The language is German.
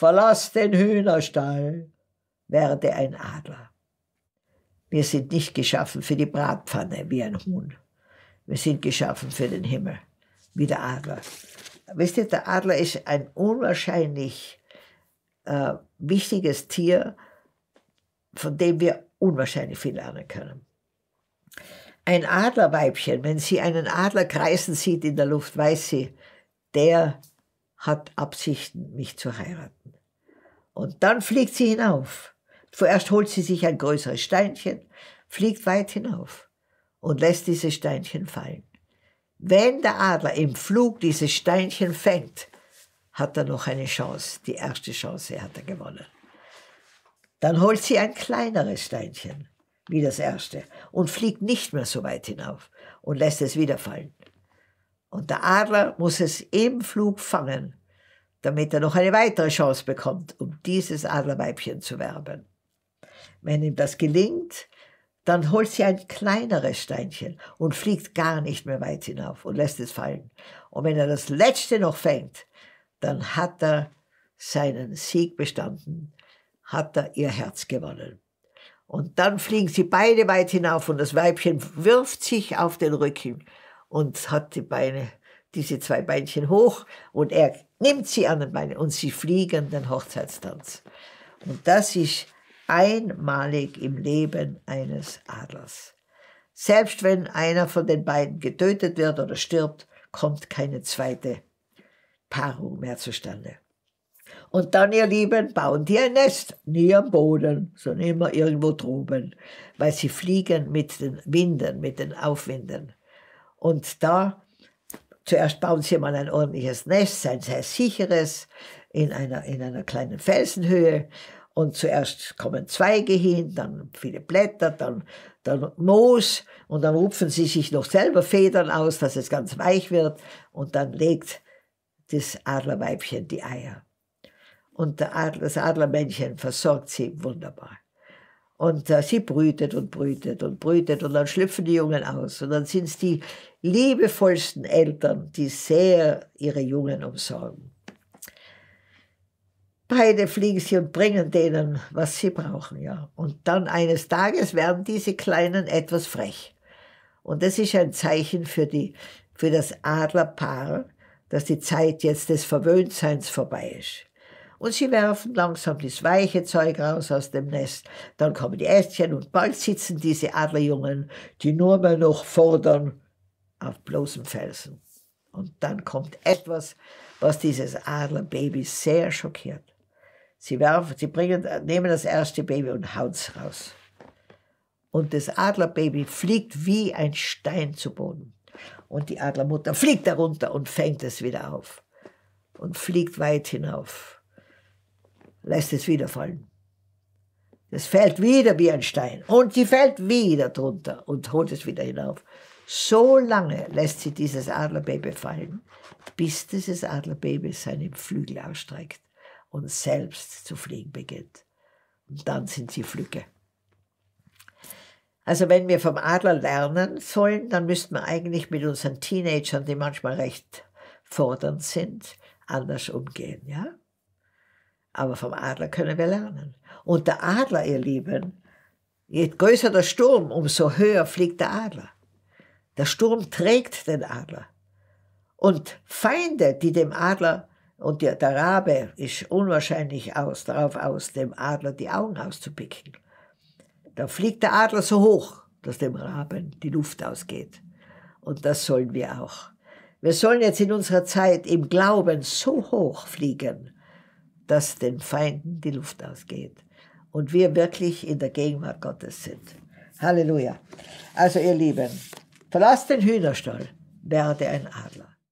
verlass den Hühnerstall, werde ein Adler. Wir sind nicht geschaffen für die Bratpfanne wie ein Huhn. Wir sind geschaffen für den Himmel, wie der Adler. Wisst ihr, der Adler ist ein unwahrscheinlich äh, wichtiges Tier, von dem wir unwahrscheinlich viel lernen können. Ein Adlerweibchen, wenn sie einen Adler kreisen sieht in der Luft, weiß sie, der hat Absichten, mich zu heiraten. Und dann fliegt sie hinauf. Vorerst holt sie sich ein größeres Steinchen, fliegt weit hinauf und lässt dieses Steinchen fallen. Wenn der Adler im Flug dieses Steinchen fängt, hat er noch eine Chance. Die erste Chance hat er gewonnen. Dann holt sie ein kleineres Steinchen, wie das erste, und fliegt nicht mehr so weit hinauf und lässt es wieder fallen. Und der Adler muss es im Flug fangen, damit er noch eine weitere Chance bekommt, um dieses Adlerweibchen zu werben. Wenn ihm das gelingt, dann holt sie ein kleineres Steinchen und fliegt gar nicht mehr weit hinauf und lässt es fallen. Und wenn er das letzte noch fängt, dann hat er seinen Sieg bestanden, hat er ihr Herz gewonnen. Und dann fliegen sie beide weit hinauf und das Weibchen wirft sich auf den Rücken und hat die Beine, diese zwei Beinchen hoch und er nimmt sie an den Beinen und sie fliegen den Hochzeitstanz. Und das ist einmalig im Leben eines Adlers. Selbst wenn einer von den beiden getötet wird oder stirbt, kommt keine zweite Paarung mehr zustande. Und dann, ihr Lieben, bauen die ein Nest, nie am Boden, sondern immer irgendwo droben, weil sie fliegen mit den Winden, mit den Aufwinden. Und da zuerst bauen sie mal ein ordentliches Nest, ein sehr sicheres, in einer, in einer kleinen Felsenhöhe. Und zuerst kommen Zweige hin, dann viele Blätter, dann, dann Moos und dann rupfen sie sich noch selber Federn aus, dass es ganz weich wird und dann legt das Adlerweibchen die Eier. Und der Adler, das Adlermännchen versorgt sie wunderbar. Und äh, sie brütet und brütet und brütet und dann schlüpfen die Jungen aus. Und dann sind es die liebevollsten Eltern, die sehr ihre Jungen umsorgen. Beide fliegen sie und bringen denen, was sie brauchen, ja. Und dann eines Tages werden diese Kleinen etwas frech. Und das ist ein Zeichen für, die, für das Adlerpaar, dass die Zeit jetzt des Verwöhntseins vorbei ist und sie werfen langsam das weiche Zeug raus aus dem Nest. Dann kommen die Ästchen und bald sitzen diese Adlerjungen, die nur mehr noch fordern, auf bloßem Felsen. Und dann kommt etwas, was dieses Adlerbaby sehr schockiert. Sie werfen, sie bringen, nehmen das erste Baby und hauen es raus. Und das Adlerbaby fliegt wie ein Stein zu Boden. Und die Adlermutter fliegt darunter und fängt es wieder auf und fliegt weit hinauf lässt es wieder fallen. Es fällt wieder wie ein Stein und sie fällt wieder drunter und holt es wieder hinauf. So lange lässt sie dieses Adlerbaby fallen, bis dieses Adlerbaby seine Flügel ausstreckt und selbst zu fliegen beginnt. Und dann sind sie Flügge. Also wenn wir vom Adler lernen sollen, dann müssten wir eigentlich mit unseren Teenagern, die manchmal recht fordernd sind, anders umgehen, ja? Aber vom Adler können wir lernen. Und der Adler, ihr Lieben, je größer der Sturm, umso höher fliegt der Adler. Der Sturm trägt den Adler. Und Feinde, die dem Adler, und der, der Rabe ist unwahrscheinlich aus, darauf aus, dem Adler die Augen auszupicken. Da fliegt der Adler so hoch, dass dem Raben die Luft ausgeht. Und das sollen wir auch. Wir sollen jetzt in unserer Zeit im Glauben so hoch fliegen, dass den Feinden die Luft ausgeht und wir wirklich in der Gegenwart Gottes sind. Halleluja. Also ihr Lieben, verlasst den Hühnerstall, werde ein Adler.